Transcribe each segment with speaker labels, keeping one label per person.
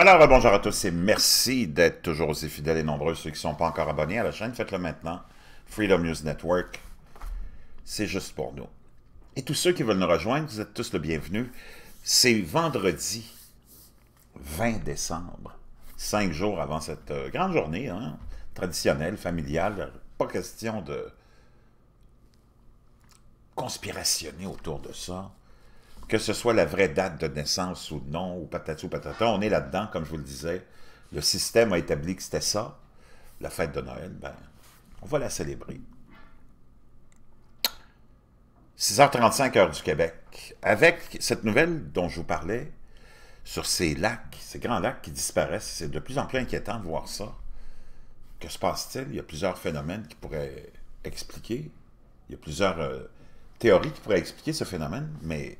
Speaker 1: Alors, bonjour à tous et merci d'être toujours aussi fidèles et nombreux. Ceux qui ne sont pas encore abonnés à la chaîne, faites-le maintenant. Freedom News Network, c'est juste pour nous. Et tous ceux qui veulent nous rejoindre, vous êtes tous le bienvenu. C'est vendredi 20 décembre, cinq jours avant cette euh, grande journée hein, traditionnelle, familiale. Pas question de conspirationner autour de ça que ce soit la vraie date de naissance ou non, ou patati ou patata, on est là-dedans, comme je vous le disais. Le système a établi que c'était ça. La fête de Noël, ben, on va la célébrer. 6h35 heure du Québec. Avec cette nouvelle dont je vous parlais sur ces lacs, ces grands lacs qui disparaissent, c'est de plus en plus inquiétant de voir ça. Que se passe-t-il? Il y a plusieurs phénomènes qui pourraient expliquer. Il y a plusieurs euh, théories qui pourraient expliquer ce phénomène, mais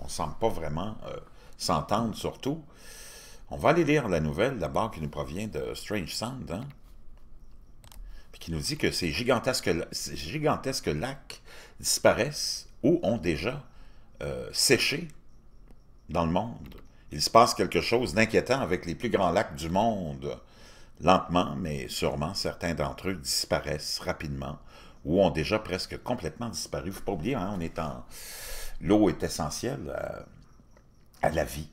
Speaker 1: on ne semble pas vraiment euh, s'entendre surtout. On va aller lire la nouvelle d'abord qui nous provient de Strange Sound, hein, qui nous dit que ces gigantesques, lacs disparaissent ou ont déjà euh, séché dans le monde. Il se passe quelque chose d'inquiétant avec les plus grands lacs du monde. Lentement, mais sûrement, certains d'entre eux disparaissent rapidement ou ont déjà presque complètement disparu. Il ne faut pas oublier, hein, on est en L'eau est essentielle à, la vie.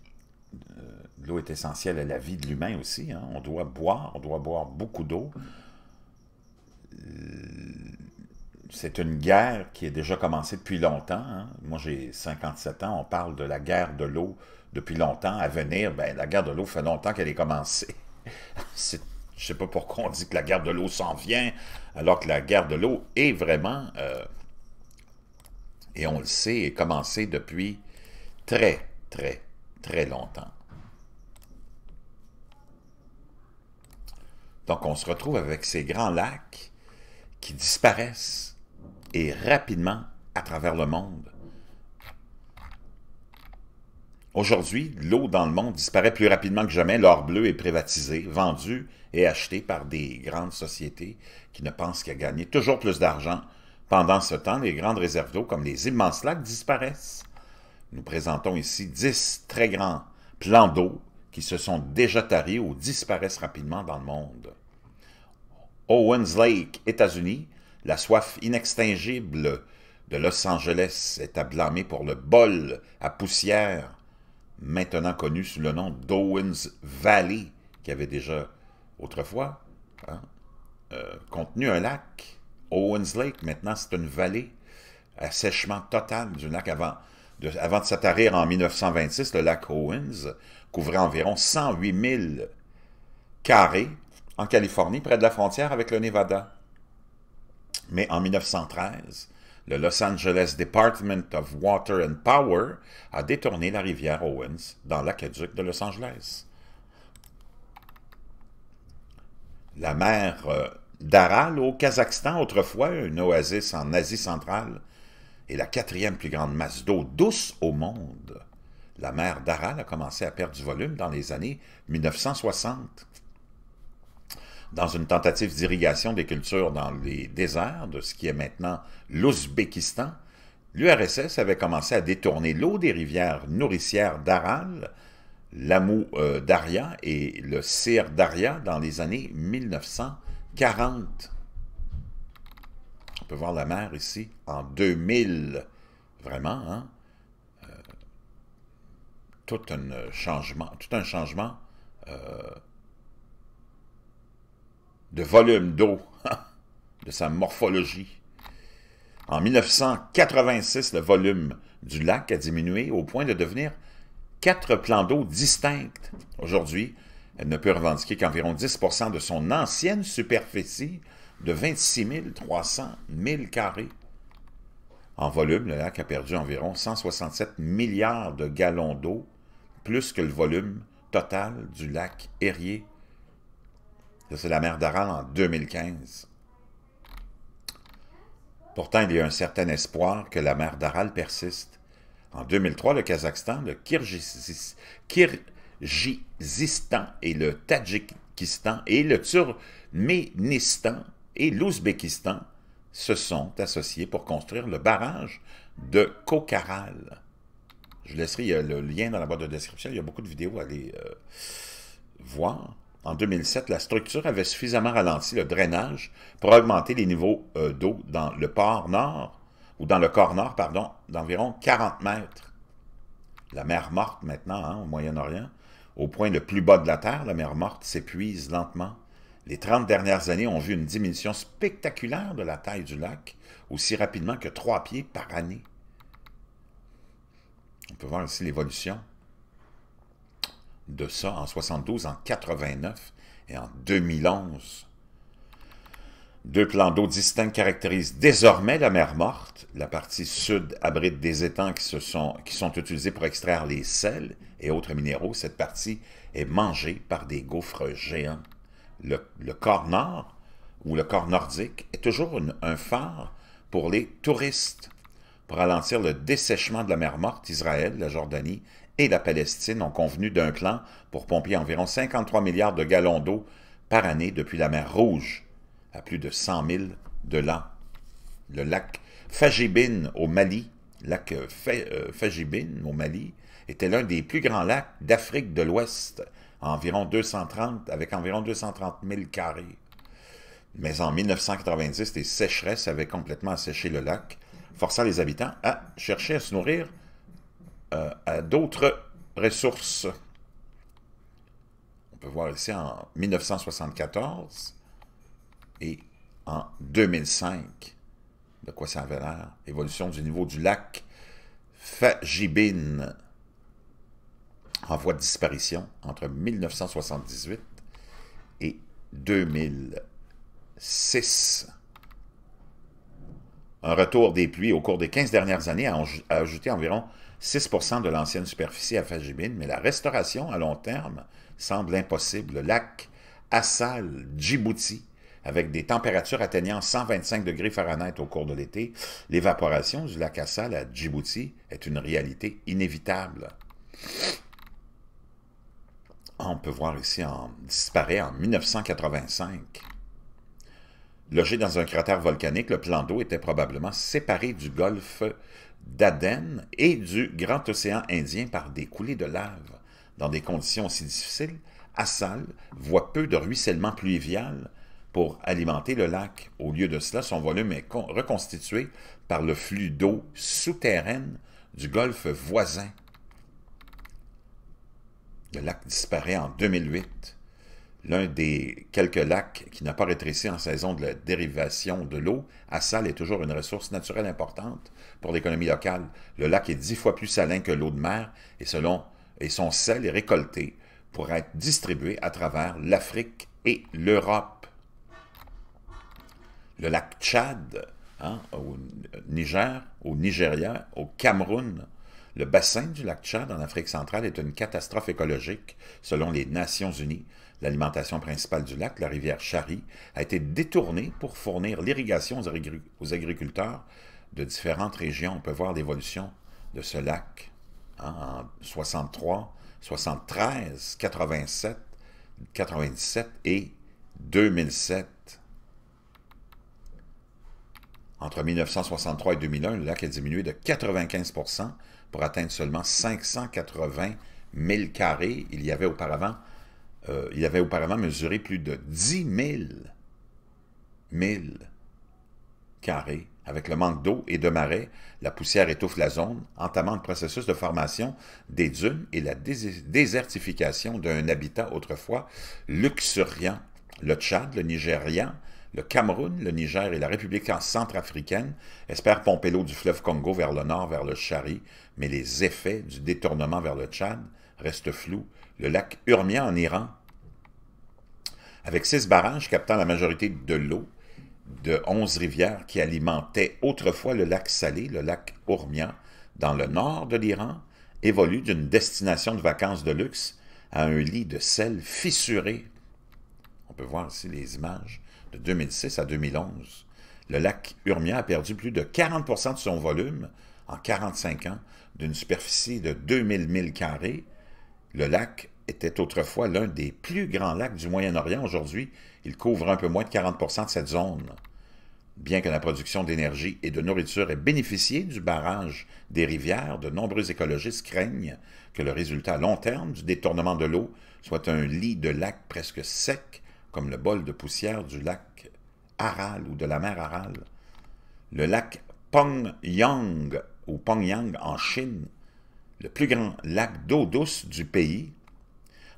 Speaker 1: Euh, l'eau est essentielle à la vie de l'humain aussi. Hein. On doit boire, on doit boire beaucoup d'eau. Euh, c'est une guerre qui est déjà commencée depuis longtemps. Hein. Moi, j'ai 57 ans, on parle de la guerre de l'eau depuis longtemps. À venir, ben, la guerre de l'eau fait longtemps qu'elle est commencée. je ne sais pas pourquoi on dit que la guerre de l'eau s'en vient, alors que la guerre de l'eau est vraiment... Euh, et on le sait, est commencé depuis très, très, très longtemps. Donc, on se retrouve avec ces grands lacs qui disparaissent et rapidement à travers le monde. Aujourd'hui, l'eau dans le monde disparaît plus rapidement que jamais. L'or bleu est privatisé, vendu et acheté par des grandes sociétés qui ne pensent qu'à gagner toujours plus d'argent pendant ce temps, les grandes réserves d'eau comme les immenses lacs disparaissent. Nous présentons ici dix très grands plans d'eau qui se sont déjà tarés ou disparaissent rapidement dans le monde. Owens Lake, États-Unis, la soif inextinguible de Los Angeles est à blâmer pour le bol à poussière, maintenant connu sous le nom d'Owens Valley, qui avait déjà autrefois hein, euh, contenu un lac. Owens Lake, maintenant, c'est une vallée. Assèchement total du lac avant de, avant de en 1926. Le lac Owens couvrait environ 108 000 carrés en Californie, près de la frontière avec le Nevada. Mais en 1913, le Los Angeles Department of Water and Power a détourné la rivière Owens dans l'aqueduc de Los Angeles. La mer euh, d'Aral au Kazakhstan, autrefois une oasis en Asie centrale, est la quatrième plus grande masse d'eau douce au monde. La mer d'Aral a commencé à perdre du volume dans les années 1960. Dans une tentative d'irrigation des cultures dans les déserts de ce qui est maintenant l'Ouzbékistan, l'URSS avait commencé à détourner l'eau des rivières nourricières d'Aral, l'Amou euh, Daria et le Sir Daria dans les années 1960. 40. On peut voir la mer ici en 2000. Vraiment, hein? euh, tout, un euh, changement, tout un changement euh, de volume d'eau, de sa morphologie. En 1986, le volume du lac a diminué au point de devenir quatre plans d'eau distincts. Aujourd'hui, elle ne peut revendiquer qu'environ 10 de son ancienne superficie de 26 300 000 carrés. En volume, le lac a perdu environ 167 milliards de gallons d'eau, plus que le volume total du lac Érié. c'est la mer d'Aral en 2015. Pourtant, il y a un certain espoir que la mer d'Aral persiste. En 2003, le Kazakhstan, le Kyrgyzstan... Jizistan et le Tadjikistan et le Turménistan et l'Ouzbékistan se sont associés pour construire le barrage de Kokaral. Je laisserai euh, le lien dans la boîte de description, il y a beaucoup de vidéos à aller euh, voir. En 2007, la structure avait suffisamment ralenti le drainage pour augmenter les niveaux euh, d'eau dans le port nord, ou dans le corps nord, pardon, d'environ 40 mètres. La mer morte maintenant, hein, au Moyen-Orient, au point le plus bas de la Terre, la mer morte, s'épuise lentement. Les 30 dernières années ont vu une diminution spectaculaire de la taille du lac, aussi rapidement que trois pieds par année. On peut voir ici l'évolution de ça en 72, en 89 et en 2011. Deux plans d'eau distincts caractérisent désormais la mer morte. La partie sud abrite des étangs qui, sont, utilisés pour extraire les sels et autres minéraux. Cette partie est mangée par des gouffres géants. Le, corps nord, ou le corps nordique, est toujours un phare pour les touristes. Pour ralentir le dessèchement de la mer morte, Israël, la Jordanie et la Palestine ont convenu d'un plan pour pomper environ 53 milliards de gallons d'eau par année depuis la mer Rouge à plus de 100 000 de l'an. Le lac Fajibine au Mali, lac euh, euh, au Mali, était l'un des plus grands lacs d'Afrique de l'Ouest, environ 230, avec environ 230 000 carrés. Mais en 1990, des sécheresses avaient complètement asséché le lac, forçant les habitants à chercher à se nourrir euh, à d'autres ressources. On peut voir ici en 1974, et en 2005. De quoi ça avait l'air? Évolution du niveau du lac Fajibine en voie de disparition entre 1978 et 2006. Un retour des pluies au cours des 15 dernières années a, ajouté environ 6 de l'ancienne superficie à Fajibine, mais la restauration à long terme semble impossible. Le lac Assal-Djibouti avec des températures atteignant 125 degrés Fahrenheit au cours de l'été, l'évaporation du lac Assal à Djibouti est une réalité inévitable. On peut voir ici, en, disparaît en 1985. Logé dans un cratère volcanique, le plan d'eau était probablement séparé du golfe d'Aden et du Grand Océan Indien par des coulées de lave. Dans des conditions aussi difficiles, Assal voit peu de ruissellement pluvial, pour alimenter le lac. Au lieu de cela, son volume est reconstitué par le flux d'eau souterraine du golfe voisin. Le lac disparaît en 2008, l'un des quelques lacs qui n'a pas rétréci en saison de la dérivation de l'eau. À Salle est toujours une ressource naturelle importante pour l'économie locale. Le lac est dix fois plus salin que l'eau de mer et, selon, et son sel est récolté pour être distribué à travers l'Afrique et l'Europe le lac Tchad, hein, au Niger, au Nigeria, au Cameroun. Le bassin du lac Tchad en Afrique centrale est une catastrophe écologique, selon les Nations unies. L'alimentation principale du lac, la rivière Chari, a été détournée pour fournir l'irrigation aux, agriculteurs de différentes régions. On peut voir l'évolution de ce lac hein, en 63, 73, 87, 97 et 2007. Entre 1963 et 2001, le lac a diminué de 95 pour atteindre seulement 580 000 carrés. Il y avait auparavant, euh, il avait auparavant mesuré plus de 10 000, carrés. Avec le manque d'eau et de marais, la poussière étouffe la zone, entamant le processus de formation des dunes et la désertification d'un habitat autrefois luxuriant. Le Tchad, le Nigérian, le Cameroun, le Niger et la République centrafricaine espèrent pomper l'eau du fleuve Congo vers le nord, vers le Chari, mais les effets du détournement vers le Tchad restent flous. Le lac Urmia en Iran, avec six barrages captant la majorité de l'eau de onze rivières qui alimentaient autrefois le lac Salé, le lac Urmia, dans le nord de l'Iran, évolue d'une destination de vacances de luxe à un lit de sel fissuré. On peut voir ici les images de 2006 à 2011. Le lac Urmia a perdu plus de 40 de son volume en 45 ans, d'une superficie de 2000 milles carrés. Le lac était autrefois l'un des plus grands lacs du Moyen-Orient. Aujourd'hui, il couvre un peu moins de 40 de cette zone. Bien que la production d'énergie et de nourriture ait bénéficié du barrage des rivières, de nombreux écologistes craignent que le résultat à long terme du détournement de l'eau soit un lit de lac presque sec comme le bol de poussière du lac Aral ou de la mer Aral, le lac Pongyang ou Pongyang en Chine, le plus grand lac d'eau douce du pays.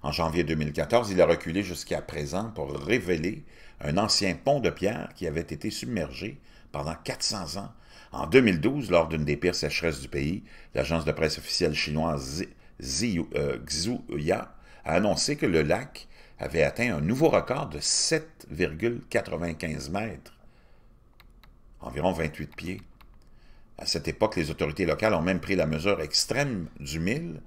Speaker 1: En janvier 2014, il a reculé jusqu'à présent pour révéler un ancien pont de pierre qui avait été submergé pendant 400 ans. En 2012, lors d'une des pires sécheresses du pays, l'agence de presse officielle chinoise Zi euh, a annoncé que le lac avait atteint un nouveau record de 7,95 mètres, environ 28 pieds. À cette époque, les autorités locales ont même pris la mesure extrême du mille,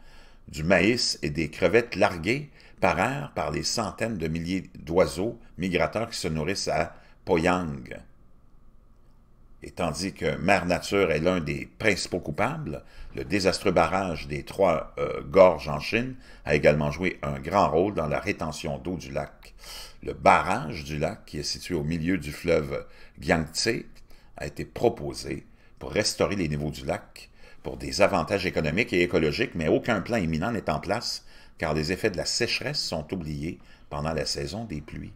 Speaker 1: du maïs et des crevettes larguées par air par les centaines de milliers d'oiseaux migrateurs qui se nourrissent à Poyang. Et tandis que Mère Nature est l'un des principaux coupables, le désastreux barrage des Trois euh, Gorges en Chine a également joué un grand rôle dans la rétention d'eau du lac. Le barrage du lac, qui est situé au milieu du fleuve Yangtze, a été proposé pour restaurer les niveaux du lac pour des avantages économiques et écologiques, mais aucun plan imminent n'est en place car les effets de la sécheresse sont oubliés pendant la saison des pluies.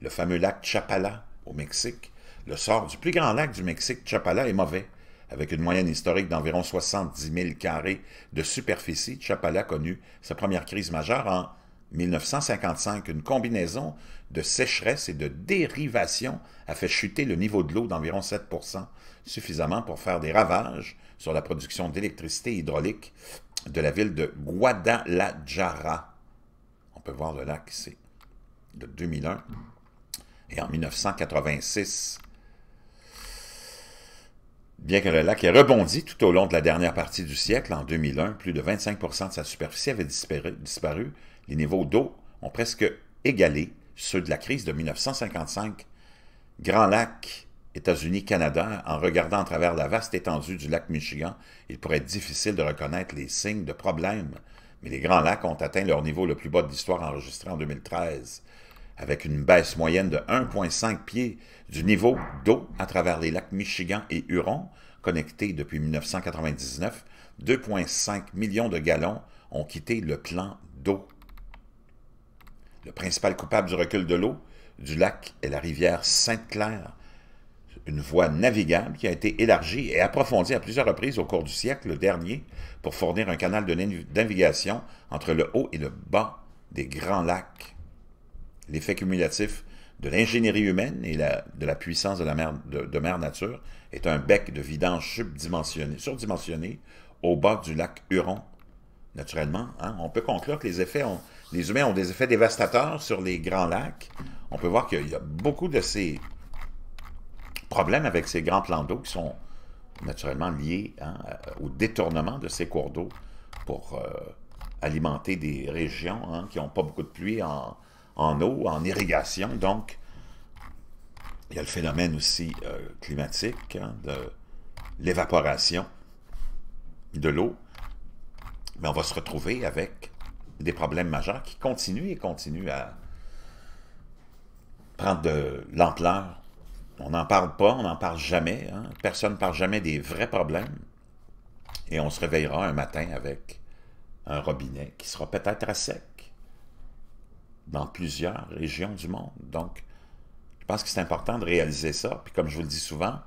Speaker 1: Le fameux lac Chapala au Mexique le sort du plus grand lac du Mexique, Chapala, est mauvais. Avec une moyenne historique d'environ 70 000 carrés de superficie, Chapala connu sa première crise majeure en 1955. Une combinaison de sécheresse et de dérivation a fait chuter le niveau de l'eau d'environ 7 suffisamment pour faire des ravages sur la production d'électricité hydraulique de la ville de Guadalajara. On peut voir le lac ici, de 2001. Et en 1986, Bien que le lac ait rebondi tout au long de la dernière partie du siècle, en 2001, plus de 25 de sa superficie avait disparu, les niveaux d'eau ont presque égalé ceux de la crise de 1955. Grand Lac, États-Unis-Canada, en regardant à travers la vaste étendue du lac Michigan, il pourrait être difficile de reconnaître les signes de problèmes. mais les Grands Lacs ont atteint leur niveau le plus bas de l'histoire enregistré en 2013 avec une baisse moyenne de 1,5 pieds du niveau d'eau à travers les lacs Michigan et Huron, connectés depuis 1999, 2,5 millions de gallons ont quitté le plan d'eau. Le principal coupable du recul de l'eau du lac est la rivière Sainte-Claire, une voie navigable qui a été élargie et approfondie à plusieurs reprises au cours du siècle dernier pour fournir un canal de navigation entre le haut et le bas des grands lacs l'effet cumulatif de l'ingénierie humaine et de la puissance de la mer de, nature est un bec de vidange surdimensionné au bas du lac Huron. Naturellement, hein. on peut conclure que les effets les humains ont des effets dévastateurs sur les grands lacs. On peut voir qu'il y a beaucoup de ces problèmes avec ces grands plans d'eau qui sont naturellement liés hein, euh, au détournement de ces cours d'eau pour euh, alimenter des régions hein, qui n'ont pas beaucoup de pluie en, en eau, en irrigation. Donc, il y a le phénomène aussi euh, climatique hein, de l'évaporation de l'eau. Mais on va se retrouver avec des problèmes majeurs qui continuent et continuent à prendre de l'ampleur. On n'en parle pas, on n'en parle jamais. Hein. Personne ne parle jamais des vrais problèmes. Et on se réveillera un matin avec un robinet qui sera peut-être à sec dans plusieurs régions du monde. Donc, je pense que c'est important de réaliser ça. Puis comme je vous le dis souvent,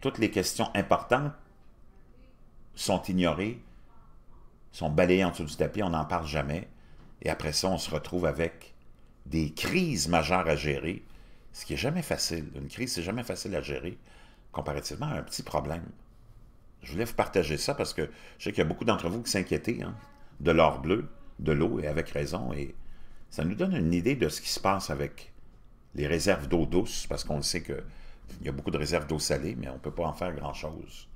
Speaker 1: toutes les questions importantes sont ignorées, sont balayées en dessous du tapis, on n'en parle jamais. Et après ça, on se retrouve avec des crises majeures à gérer, ce qui n'est jamais facile. Une crise, c'est jamais facile à gérer comparativement à un petit problème. Je voulais vous partager ça parce que je sais qu'il y a beaucoup d'entre vous qui s'inquiétaient hein, de l'or bleu, de l'eau, et avec raison. Et ça nous donne une idée de ce qui se passe avec les réserves d'eau douce, parce qu'on sait qu'il y a beaucoup de réserves d'eau salée, mais on ne peut pas en faire grand-chose.